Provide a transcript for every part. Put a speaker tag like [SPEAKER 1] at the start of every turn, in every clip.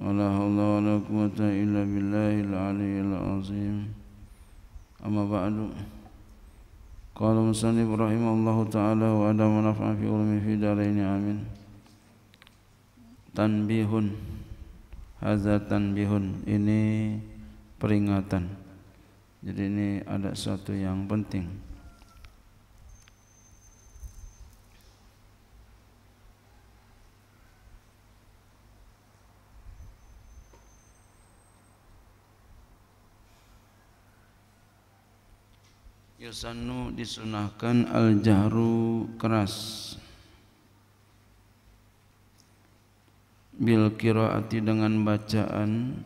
[SPEAKER 1] ولا حول ولا قوة إلا بالله العلي العظيم أما بعد قال مصنف رحمه الله تعالى وأدى منفع في علمه في دارين آمين tanbihun hadza tanbihun ini peringatan jadi ini ada satu yang penting Yusanu disunahkan al-jahru keras Bil kiraati dengan bacaan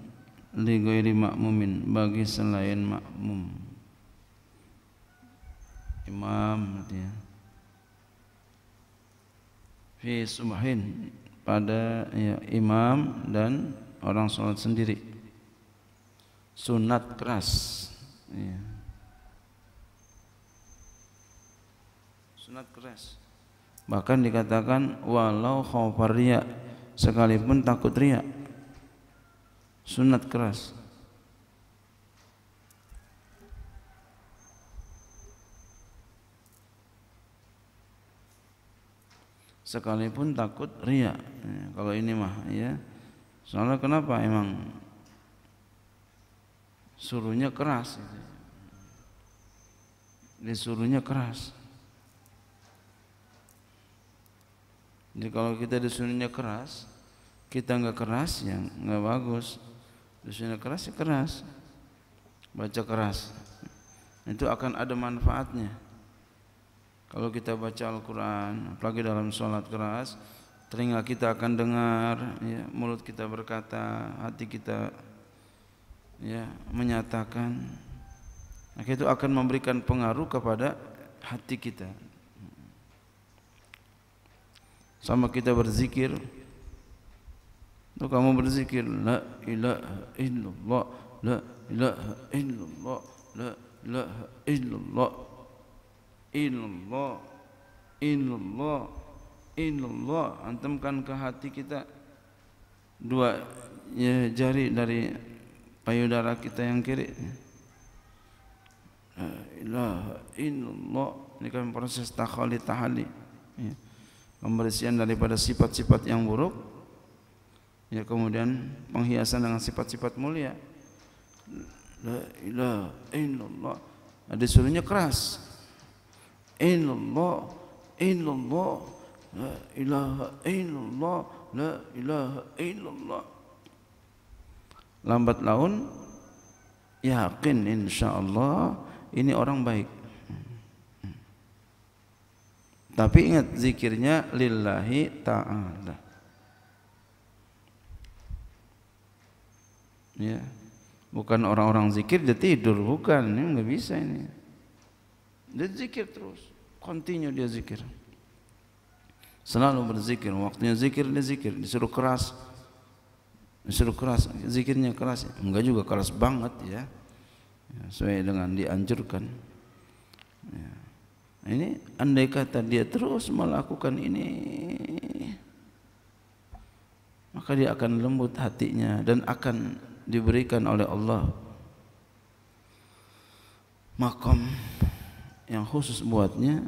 [SPEAKER 1] Ligoiri makmumin bagi selain makmum Imam dia ya. Fi subhin pada ya, imam dan orang sholat sendiri sunat keras ya. sangat keras. Bahkan dikatakan walau khawfar riya sekalipun takut ria, Sunat keras. sekalipun takut ria ya, kalau ini mah ya soalnya kenapa emang suruhnya keras disuruhnya keras Jadi kalau kita disuruhnya keras, kita nggak keras ya nggak bagus. Disuruhnya keras ya keras. Baca keras. Itu akan ada manfaatnya. Kalau kita baca Al-Quran, apalagi dalam sholat keras, telinga kita akan dengar, ya, mulut kita berkata, hati kita ya, menyatakan. Maka itu akan memberikan pengaruh kepada hati kita. sama kita berzikir tu kamu berzikir la ilaha illallah la ilaha illallah la ilaha illallah illallah illallah illallah antemkan ke hati kita dua ya, jari dari payudara kita yang kiri la ilaha illallah ini kan proses takhali tahalli. ya. pembersihan daripada sifat-sifat yang buruk ya kemudian penghiasan dengan sifat-sifat mulia la ilaha illallah ada nah, suruhnya keras illallah illallah la ilaha illallah la ilaha illallah lambat laun yakin insyaallah ini orang baik tapi ingat zikirnya lillahi ta'ala. Ya. Bukan orang-orang zikir dia tidur, bukan. Ini enggak bisa ini. Dia zikir terus, continue dia zikir. Selalu berzikir, waktunya zikir dia zikir, disuruh keras. Disuruh keras, zikirnya keras. Enggak juga keras banget ya. ya sesuai dengan dianjurkan. Ya ini andai kata dia terus melakukan ini maka dia akan lembut hatinya dan akan diberikan oleh Allah makom yang khusus buatnya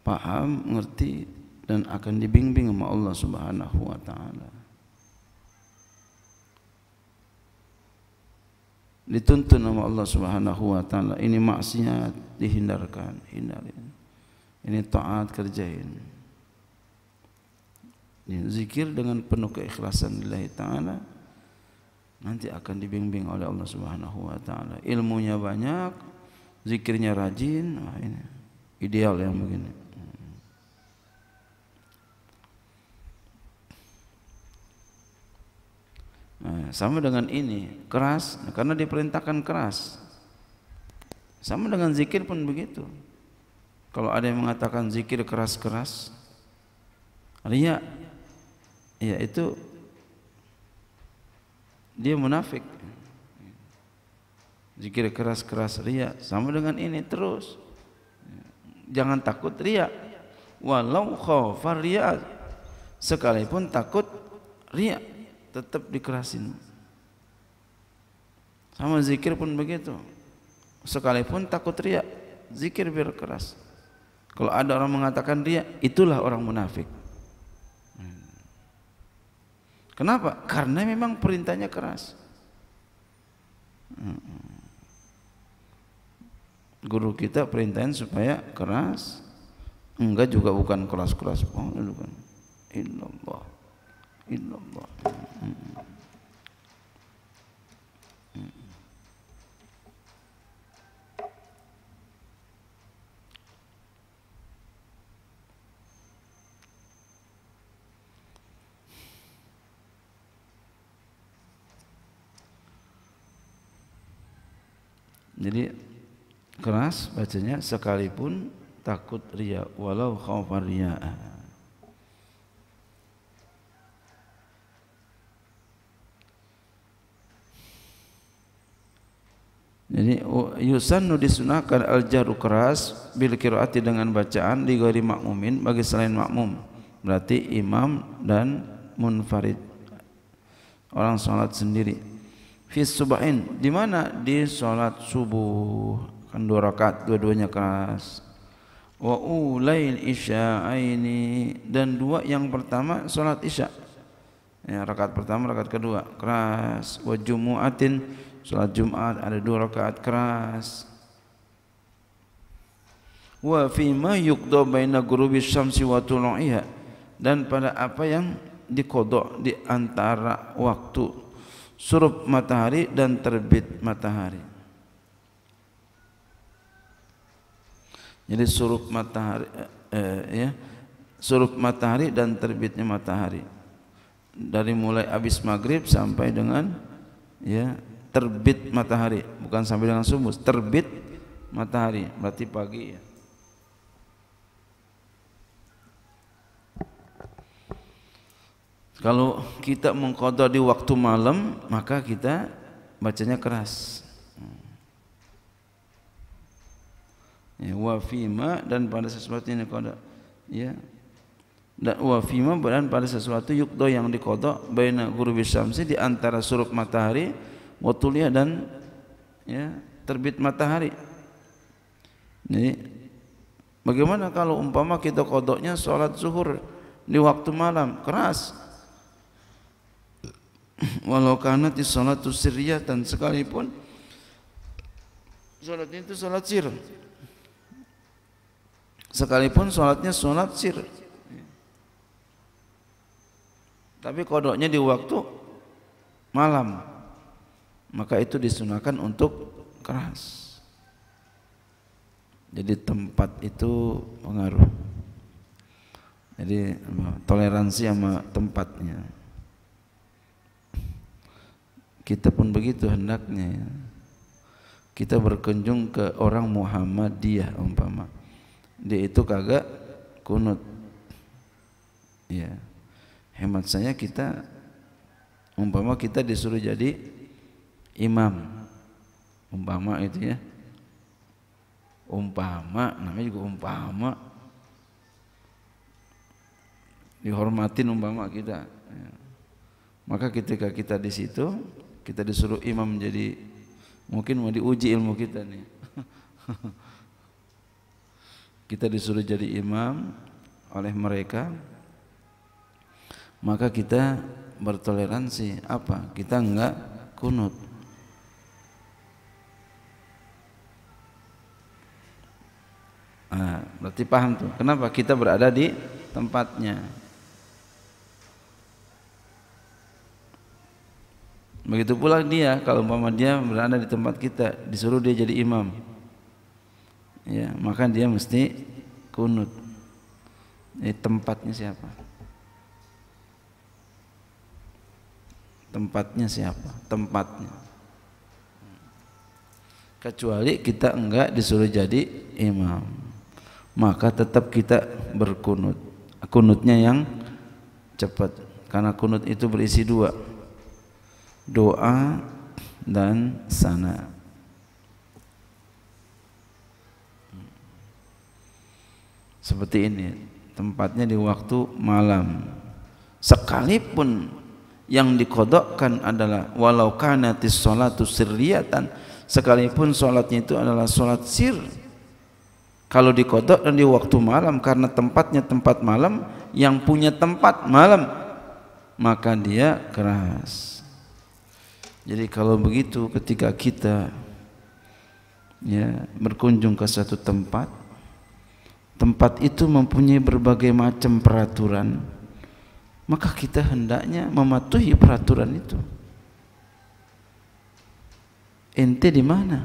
[SPEAKER 1] paham, ngerti dan akan dibimbing oleh Allah Subhanahu wa taala. dituntun nama Allah Subhanahu wa taala. Ini maksiat dihindarkan, hindarin. Ini taat kerjain. Ini zikir dengan penuh keikhlasan lillahi taala nanti akan dibimbing oleh Allah Subhanahu wa taala. Ilmunya banyak, zikirnya rajin, nah ini ideal yang begini. Nah, sama dengan ini, keras karena diperintahkan keras. Sama dengan zikir pun begitu. Kalau ada yang mengatakan zikir keras-keras, ria ya itu dia munafik. Zikir keras-keras ria sama dengan ini terus. Jangan takut ria. Walau khawfar ria sekalipun takut ria tetap dikerasin sama zikir pun begitu sekalipun takut riak zikir biar keras kalau ada orang mengatakan riak itulah orang munafik kenapa? karena memang perintahnya keras guru kita perintahin supaya keras enggak juga bukan keras-keras oh, illallah illallah. Jadi keras bacanya sekalipun takut ria walau khawfar ria'ah. Jadi oh, yusannu disunahkan al jaru keras bil qiraati dengan bacaan di ghairi makmumin bagi selain makmum. Berarti imam dan munfarid. Orang salat sendiri. Fi subahin di mana? Di salat subuh. Kan dua rakaat dua-duanya keras. Wa ulail ini dan dua yang pertama salat isya. Ya, rakaat pertama, rakaat kedua keras. Wa jumu'atin Salat Jumat ada dua rakaat keras. Wa fi ma yuqda baina ghurubi syamsi wa tulu'iha dan pada apa yang dikodok di antara waktu surup matahari dan terbit matahari. Jadi surup matahari eh, ya, surup matahari dan terbitnya matahari dari mulai habis maghrib sampai dengan ya terbit matahari bukan sampai dengan subuh terbit matahari berarti pagi ya Kalau kita mengkodok di waktu malam, maka kita bacanya keras. Ya, wafima dan pada sesuatu yang dikodok. Ya. Dan wafima dan pada sesuatu yukdo yang dikodok. Baina guru bisamsi di antara surup matahari Wotulia dan ya, terbit matahari. Jadi bagaimana kalau umpama kita kodoknya sholat zuhur di waktu malam keras walau karena di sholat dan sekalipun sholatnya itu sholat sir sekalipun sholatnya sholat sir tapi kodoknya di waktu malam maka itu disunahkan untuk keras. Jadi tempat itu pengaruh. Jadi toleransi sama tempatnya. Kita pun begitu hendaknya ya. Kita berkunjung ke orang Muhammadiyah umpama. Dia itu kagak kunut. Ya. Hemat saya kita umpama kita disuruh jadi imam umpama itu ya umpama namanya juga umpama dihormatin umpama kita ya. maka ketika kita di situ kita disuruh imam jadi mungkin mau diuji ilmu kita nih kita disuruh jadi imam oleh mereka maka kita bertoleransi apa kita enggak kunut Berarti paham tuh. Kenapa kita berada di tempatnya? Begitu pula dia kalau umpama dia berada di tempat kita, disuruh dia jadi imam. Ya, maka dia mesti kunut. Ini eh, tempatnya siapa? Tempatnya siapa? Tempatnya. Kecuali kita enggak disuruh jadi imam maka tetap kita berkunut kunutnya yang cepat karena kunut itu berisi dua doa dan sana seperti ini tempatnya di waktu malam sekalipun yang dikodokkan adalah walau kanatis sholatu sirriyatan sekalipun sholatnya itu adalah sholat sir kalau dikodok dan di waktu malam karena tempatnya tempat malam, yang punya tempat malam maka dia keras. Jadi kalau begitu ketika kita ya berkunjung ke satu tempat, tempat itu mempunyai berbagai macam peraturan, maka kita hendaknya mematuhi peraturan itu. Ente di mana?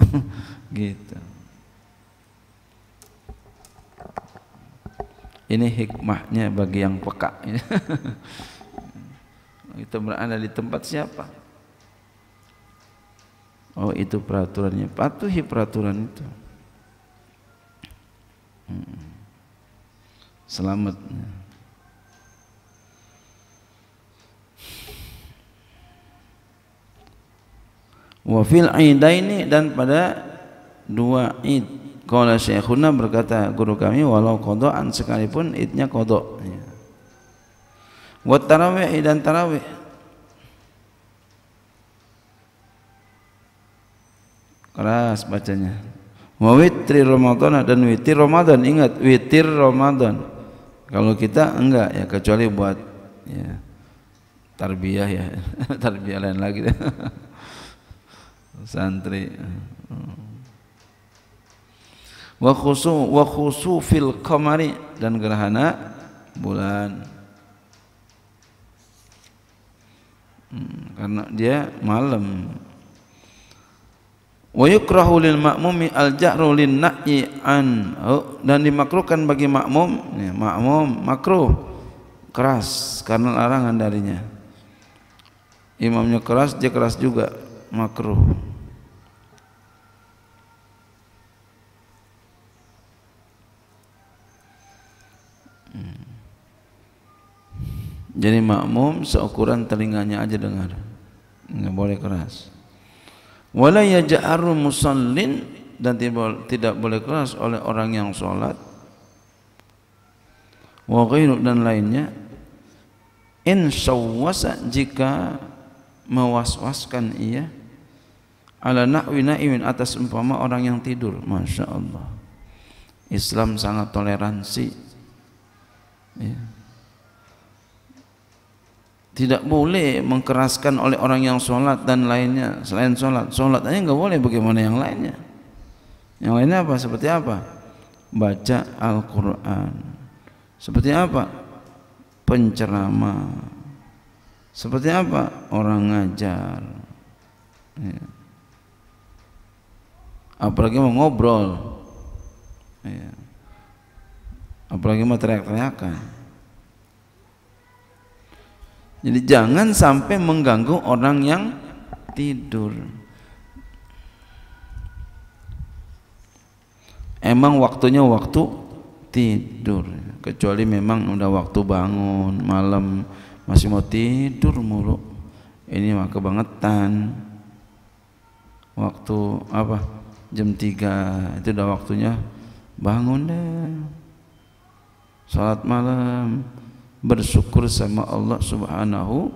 [SPEAKER 1] gitu. Ini hikmahnya bagi yang peka. Itu berada di tempat siapa? Oh itu peraturannya. Patuhi peraturan itu. Hmm. Selamat. Wafil ini dan pada dua id Qala syekhuna berkata guru kami walau kodoan sekalipun idnya kodok ya. Buat tarawih dan tarawih Keras bacanya Wa witri Ramadan dan witir Ramadan Ingat witir Ramadan Kalau kita enggak ya kecuali buat ya, Tarbiyah ya Tarbiyah lain lagi Santri wa khusu wa khusufil qamari dan gerhana bulan hmm, karena dia malam wa yukrahu lil ma'mumi al ja'ru lin na'i an oh, dan dimakruhkan bagi makmum ya, makmum makruh keras karena larangan darinya imamnya keras dia keras juga makruh Jadi makmum seukuran telinganya aja dengar. Enggak boleh keras. Wala yaj'arul musallin dan tidak boleh keras oleh orang yang salat. Wa ghairu dan lainnya. In sawwasa jika mewaswaskan ia ala nahwi naimin atas umpama orang yang tidur. Masya Allah. Islam sangat toleransi. Ya tidak boleh mengkeraskan oleh orang yang sholat dan lainnya selain sholat sholat aja nggak boleh bagaimana yang lainnya yang lainnya apa seperti apa baca Al-Quran seperti apa penceramah seperti apa orang ngajar ya. apalagi mau ngobrol ya. apalagi mau teriak-teriakan jadi jangan sampai mengganggu orang yang tidur. Emang waktunya waktu tidur, kecuali memang udah waktu bangun malam masih mau tidur mulu. Ini mah kebangetan. Waktu apa? Jam tiga itu udah waktunya bangun deh. Salat malam, bersyukur sama Allah Subhanahu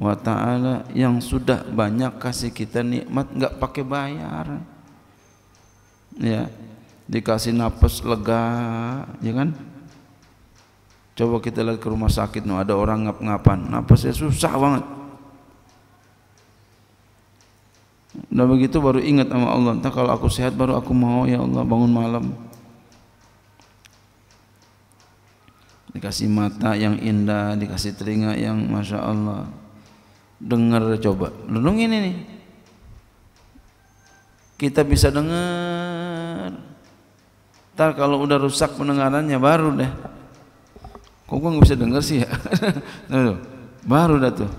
[SPEAKER 1] wa taala yang sudah banyak kasih kita nikmat nggak pakai bayar. Ya. Dikasih nafas lega, ya kan? Coba kita lihat ke rumah sakit no, ada orang ngap-ngapan, nafasnya susah banget. Udah begitu baru ingat sama Allah, entah kalau aku sehat baru aku mau ya Allah bangun malam. dikasih mata yang indah dikasih telinga yang masya Allah dengar coba renungin ini nih kita bisa dengar ntar kalau udah rusak pendengarannya baru deh kok gua nggak bisa dengar sih ya baru dah tuh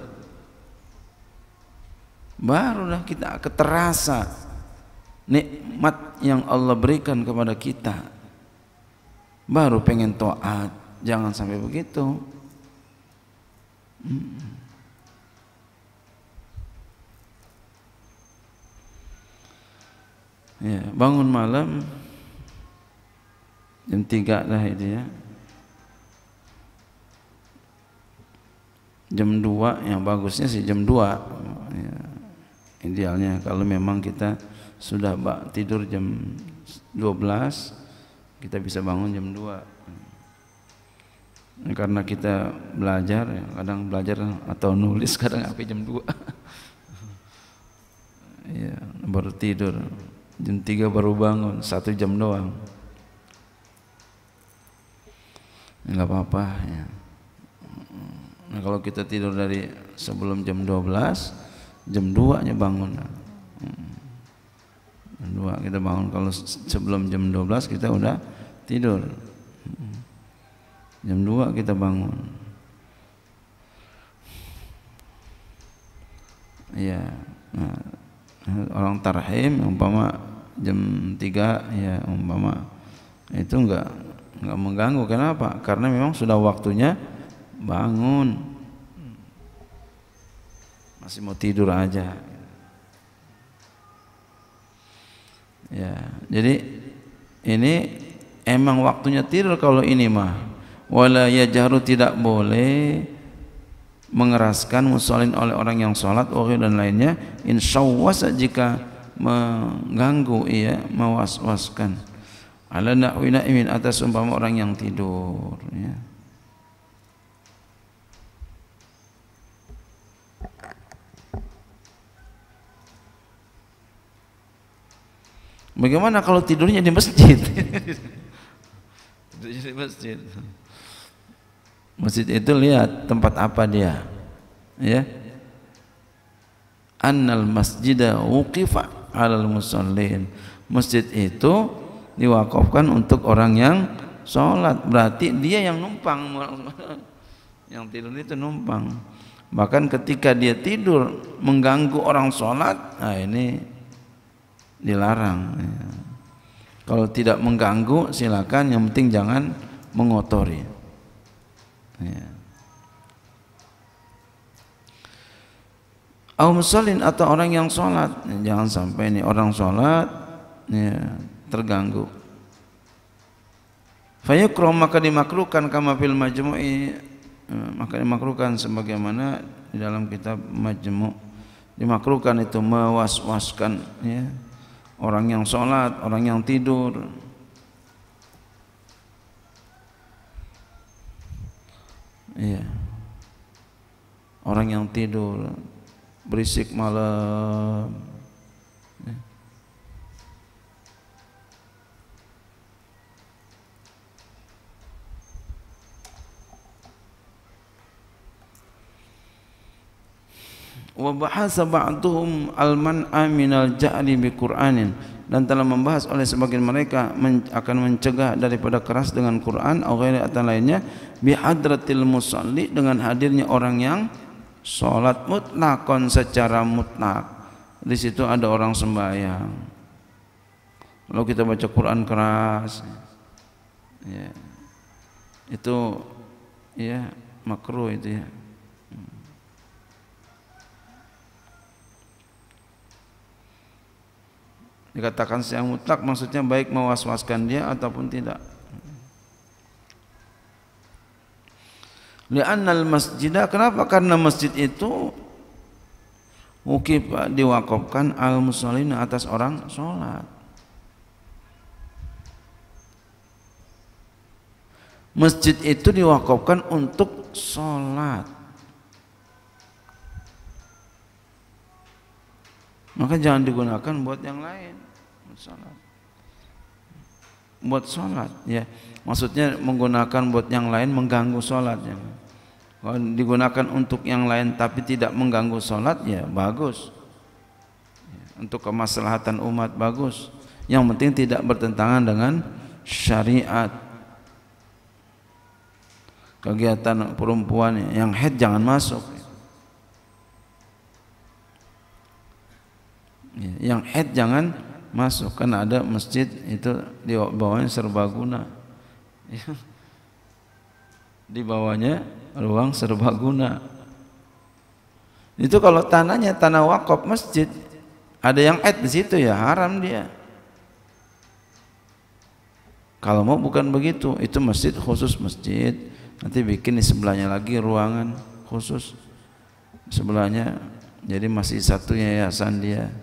[SPEAKER 1] baru dah kita keterasa nikmat yang Allah berikan kepada kita baru pengen toat Jangan sampai begitu. Hmm. Ya, bangun malam jam tiga lah itu ya. Jam dua yang bagusnya sih jam dua ya, idealnya kalau memang kita sudah tidur jam 12 kita bisa bangun jam 2 karena kita belajar ya, kadang belajar atau nulis kadang sampai jam 2 ya, baru tidur jam 3 baru bangun satu jam doang nggak apa-apa ya. nah, kalau kita tidur dari sebelum jam 12 jam 2 nya bangun jam 2 kita bangun kalau sebelum jam 12 kita udah tidur Jam 2 kita bangun. Ya, nah, orang tarhim umpama jam 3 ya umpama itu enggak enggak mengganggu. Kenapa? Karena memang sudah waktunya bangun. Masih mau tidur aja. Ya, jadi ini emang waktunya tidur kalau ini mah wala yajharu tidak boleh mengeraskan musolin oleh orang yang sholat wakil dan lainnya insyawasa jika mengganggu ia mewaswaskan ala na'wi imin atas umpama orang yang tidur ya. Bagaimana kalau tidurnya di masjid? tidurnya di masjid. Masjid itu lihat tempat apa dia. Ya. Annal masjidah uqifa 'alal musallin. Masjid itu diwakafkan untuk orang yang sholat. Berarti dia yang numpang. Yang tidur itu numpang. Bahkan ketika dia tidur mengganggu orang sholat, nah ini dilarang. Kalau tidak mengganggu silakan, yang penting jangan mengotori. Iya. Au musallin atau orang yang sholat ya, Jangan sampai ini orang sholat ya, Terganggu Fayukroh maka dimakruhkan kama fil majmu'i ya, Maka dimakruhkan sebagaimana di dalam kitab majmu' Dimakruhkan itu mewaswaskan ya. Orang yang sholat, orang yang tidur Iya. Orang yang tidur berisik malam. Ya. wa bahasa ba'dhum al-man'a minal ja'li bi Qur'anin dan telah membahas oleh sebagian mereka men akan mencegah daripada keras dengan Quran atau atau lainnya bihadratil musalli dengan hadirnya orang yang salat mutlakon secara mutlak di situ ada orang sembahyang lalu kita baca Quran keras ya itu ya makruh itu ya dikatakan siang mutlak maksudnya baik mewaswaskan dia ataupun tidak li'annal masjidah kenapa karena masjid itu mukib diwakafkan al musallin atas orang sholat masjid itu diwakafkan untuk sholat maka jangan digunakan buat yang lain salat buat salat ya maksudnya menggunakan buat yang lain mengganggu salat ya kalau digunakan untuk yang lain tapi tidak mengganggu salat ya bagus untuk kemaslahatan umat bagus yang penting tidak bertentangan dengan syariat kegiatan perempuan yang head jangan masuk ya, yang head jangan masuk kan ada masjid itu di bawahnya serbaguna ya. di bawahnya ruang serbaguna itu kalau tanahnya tanah wakaf masjid ada yang ed di situ ya haram dia kalau mau bukan begitu itu masjid khusus masjid nanti bikin di sebelahnya lagi ruangan khusus sebelahnya jadi masih satu yayasan dia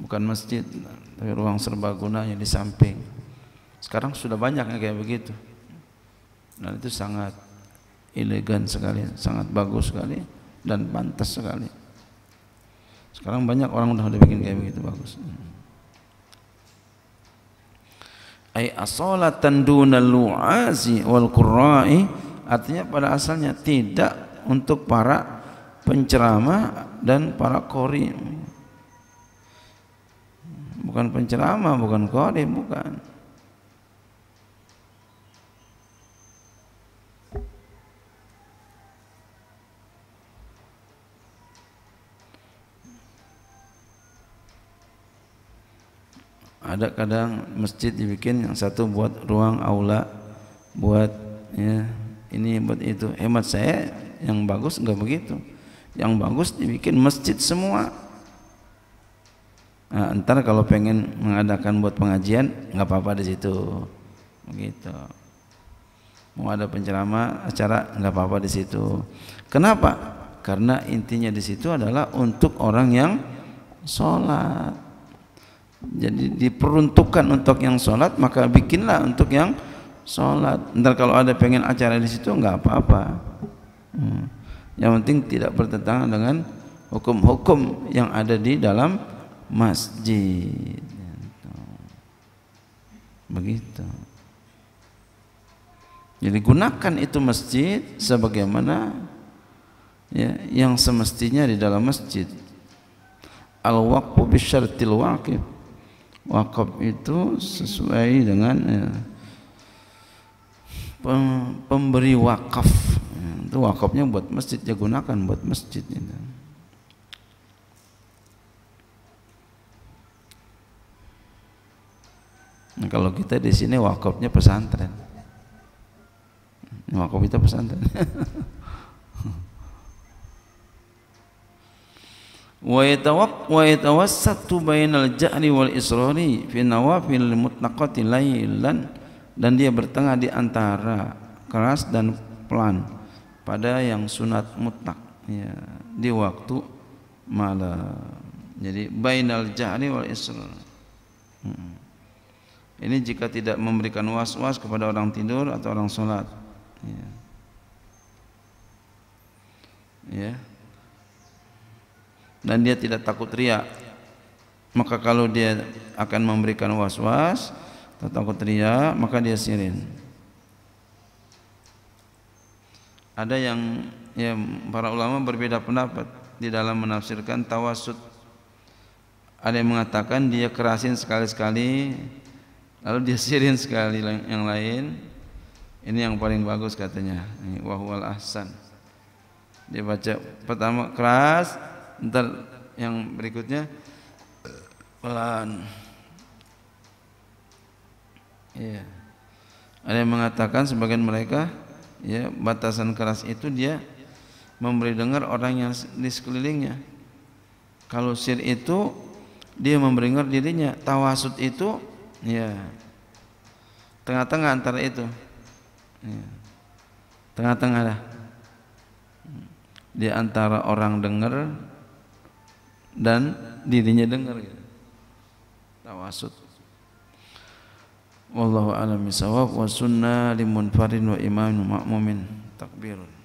[SPEAKER 1] bukan masjid tapi ruang serbaguna yang di samping sekarang sudah banyak yang kayak begitu dan itu sangat elegan sekali sangat bagus sekali dan pantas sekali sekarang banyak orang udah bikin kayak begitu bagus ay asolatan dunal lu'azi wal qurra'i artinya pada asalnya tidak untuk para penceramah dan para qori bukan penceramah, bukan kori, bukan. Ada kadang masjid dibikin yang satu buat ruang aula, buat ya ini buat itu. Hemat saya yang bagus enggak begitu. Yang bagus dibikin masjid semua Nah, ntar kalau pengen mengadakan buat pengajian nggak apa-apa di situ. Begitu. Mau ada penceramah acara nggak apa-apa di situ. Kenapa? Karena intinya di situ adalah untuk orang yang sholat. Jadi diperuntukkan untuk yang sholat maka bikinlah untuk yang sholat. Ntar kalau ada pengen acara di situ nggak apa-apa. Hmm. Yang penting tidak bertentangan dengan hukum-hukum yang ada di dalam masjid. Ya, Begitu. Jadi gunakan itu masjid sebagaimana ya, yang semestinya di dalam masjid. Al-waqfu syartil waqif. Wakaf itu sesuai dengan ya, pemberi wakaf. Ya, itu wakafnya buat masjid, ya gunakan buat masjid. Ya. Nah, kalau kita di sini wakafnya pesantren. Wakaf kita pesantren. wa yatawaq wa yatawassatu bainal ja'ri wal israri fi nawafil mutlaqati lailan dan dia bertengah di antara keras dan pelan pada yang sunat mutlak ya di waktu malam jadi bainal ja'ri wal israr hmm. Ini jika tidak memberikan was-was kepada orang tidur atau orang sholat. Ya. ya. Dan dia tidak takut riak. Maka kalau dia akan memberikan was-was atau takut riak, maka dia sirin. Ada yang ya para ulama berbeda pendapat di dalam menafsirkan tawasud. Ada yang mengatakan dia kerasin sekali-sekali Lalu dia sirin sekali yang lain. Ini yang paling bagus katanya. Wahwal ahsan. Dia baca pertama keras, ntar yang berikutnya pelan. Iya. Ada yang mengatakan sebagian mereka ya batasan keras itu dia memberi dengar orang yang di sekelilingnya. Kalau sir itu dia memberi dengar dirinya, tawasud itu Ya. Tengah-tengah antara itu. Iya. Tengah-tengah lah. Di antara orang dengar dan dirinya dengar gitu. Tawasud. Wallahu a'lam bisawab wa sunnah limunfarin wa imamun ma'mumin takbirun.